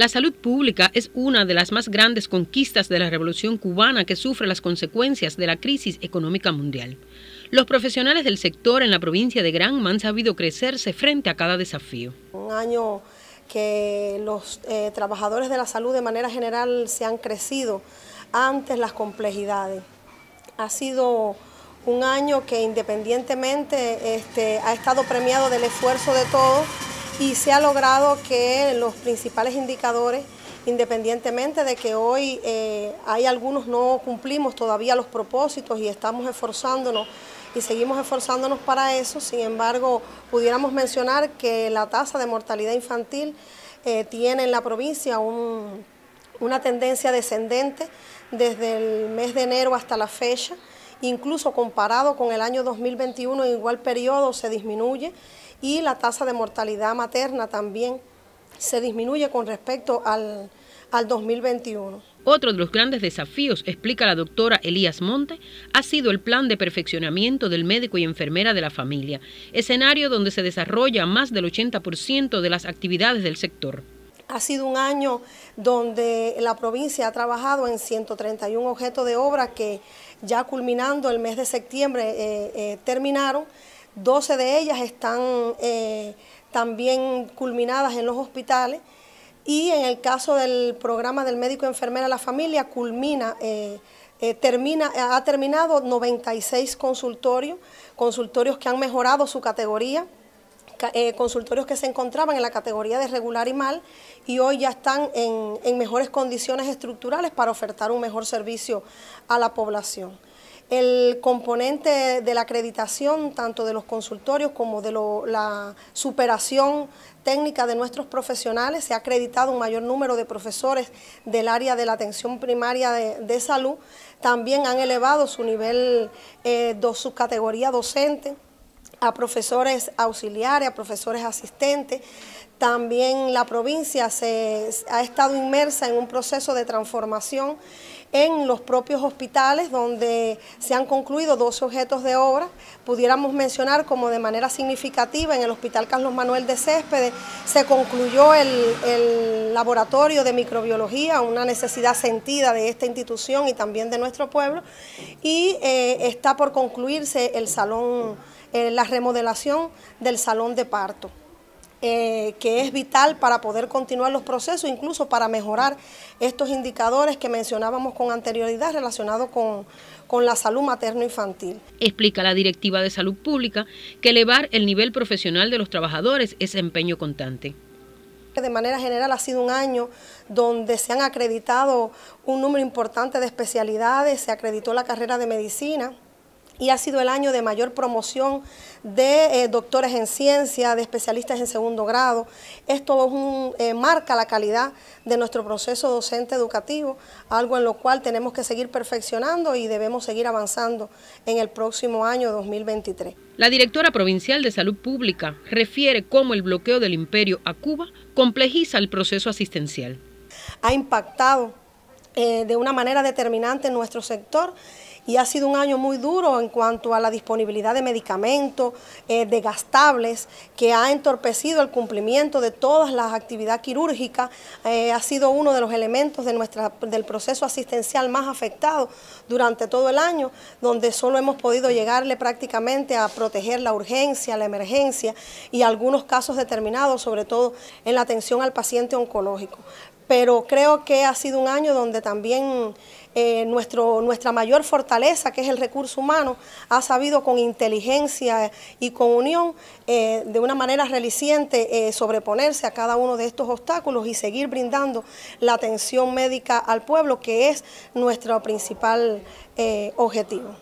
La salud pública es una de las más grandes conquistas de la Revolución cubana que sufre las consecuencias de la crisis económica mundial. Los profesionales del sector en la provincia de Granma han sabido crecerse frente a cada desafío. Un año que los eh, trabajadores de la salud de manera general se han crecido antes las complejidades. Ha sido un año que independientemente este, ha estado premiado del esfuerzo de todos y se ha logrado que los principales indicadores, independientemente de que hoy eh, hay algunos no cumplimos todavía los propósitos y estamos esforzándonos y seguimos esforzándonos para eso, sin embargo, pudiéramos mencionar que la tasa de mortalidad infantil eh, tiene en la provincia una tendencia descendente desde el mes de enero hasta la fecha, incluso comparado con el año 2021 en igual periodo se disminuye y la tasa de mortalidad materna también se disminuye con respecto al, 2021. Otro de los grandes desafíos, explica la doctora Elías Monte, ha sido el plan de perfeccionamiento del médico y enfermera de la familia, escenario donde se desarrolla más del 80% de las actividades del sector. Ha sido un año donde la provincia ha trabajado en 131 objetos de obra que ya culminando el mes de septiembre eh, eh, terminaron. 12 de ellas están eh, también culminadas en los hospitales y en el caso del programa del médico enfermera la familia eh, eh, ha terminado 96 consultorios, consultorios que han mejorado su categoría, consultorios que se encontraban en la categoría de regular y mal y hoy ya están en, en mejores condiciones estructurales para ofertar un mejor servicio a la población el componente de la acreditación tanto de los consultorios como de la superación técnica de nuestros profesionales. Se ha acreditado un mayor número de profesores del área de la atención primaria de, salud. También han elevado su nivel, eh, su categoría docente a profesores auxiliares, a profesores asistentes. También la provincia se, ha estado inmersa en un proceso de transformación en los propios hospitales donde se han concluido dos objetos de obra. Pudiéramos mencionar como de manera significativa en el Hospital Carlos Manuel de Céspedes se concluyó el, laboratorio de microbiología, una necesidad sentida de esta institución y también de nuestro pueblo, y eh, está por concluirse el salón eh, la remodelación del salón de parto. Eh, que es vital para poder continuar los procesos, incluso para mejorar estos indicadores que mencionábamos con anterioridad relacionados con, con la salud materno-infantil. Explica la directiva de salud pública que elevar el nivel profesional de los trabajadores es empeño constante. De manera general ha sido un año donde se han acreditado un número importante de especialidades, se acreditó la carrera de medicina, y ha sido el año de mayor promoción de eh, doctores en ciencia, de especialistas en segundo grado. Esto eh, marca la calidad de nuestro proceso docente educativo, algo en lo cual tenemos que seguir perfeccionando y debemos seguir avanzando en el próximo año 2023. La directora provincial de salud pública refiere cómo el bloqueo del imperio a Cuba complejiza el proceso asistencial. Ha impactado eh, de una manera determinante en nuestro sector y ha sido un año muy duro en cuanto a la disponibilidad de medicamentos, eh, de gastables, que ha entorpecido el cumplimiento de todas las actividades quirúrgicas, eh, ha sido uno de los elementos del proceso asistencial más afectado durante todo el año, donde solo hemos podido llegarle prácticamente a proteger la urgencia, la emergencia y algunos casos determinados, sobre todo en la atención al paciente oncológico pero creo que ha sido un año donde también eh, nuestro, nuestra mayor fortaleza, que es el recurso humano, ha sabido con inteligencia y con unión, eh, de una manera reliciente, eh, sobreponerse a cada uno de estos obstáculos y seguir brindando la atención médica al pueblo, que es nuestro principal objetivo.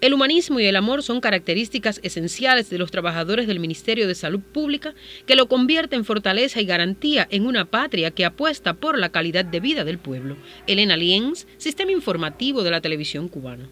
El humanismo y el amor son características esenciales de los trabajadores del Ministerio de Salud Pública que lo convierten en fortaleza y garantía en una patria que apuesta por la calidad de vida del pueblo. Elena Lienz, Sistema Informativo de la Televisión Cubana.